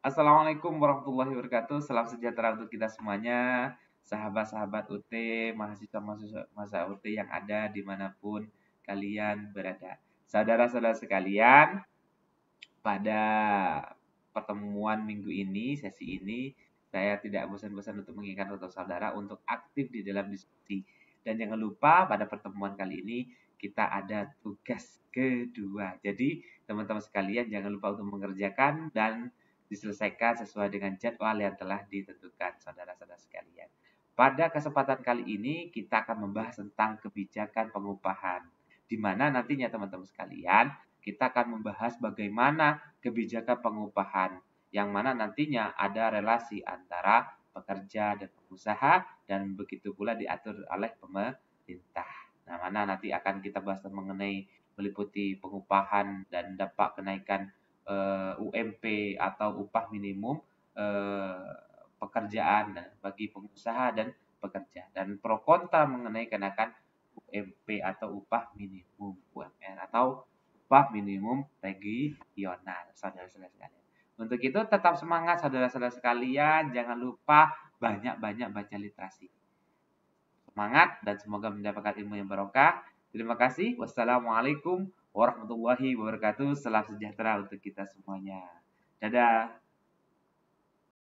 Assalamualaikum warahmatullahi wabarakatuh. Salam sejahtera untuk kita semuanya, sahabat-sahabat UT, mahasiswa-mahasiswa UT yang ada dimanapun kalian berada. Saudara-saudara sekalian, pada pertemuan minggu ini, sesi ini, saya tidak bosan-bosan untuk mengingatkan untuk saudara untuk aktif di dalam diskusi. Dan jangan lupa pada pertemuan kali ini kita ada tugas kedua. Jadi teman-teman sekalian jangan lupa untuk mengerjakan dan diselesaikan sesuai dengan jadwal yang telah ditentukan saudara-saudara sekalian. Pada kesempatan kali ini kita akan membahas tentang kebijakan pengupahan di mana nantinya teman-teman sekalian kita akan membahas bagaimana kebijakan pengupahan yang mana nantinya ada relasi antara pekerja dan pengusaha dan begitu pula diatur oleh pemerintah. Nah, mana nanti akan kita bahas mengenai meliputi pengupahan dan dampak kenaikan uh, eh, UMP atau upah minimum uh, pekerjaan bagi pengusaha dan pekerja dan pro kontra mengenai kenaikan UMP atau upah minimum UMR atau upah minimum regional saudara-saudara sekalian. Untuk itu tetap semangat saudara-saudara sekalian, jangan lupa banyak-banyak baca literasi. Semangat dan semoga mendapatkan ilmu yang barokah. Terima kasih. Wassalamualaikum warahmatullahi wabarakatuh. Salam sejahtera untuk kita semuanya. Dadah.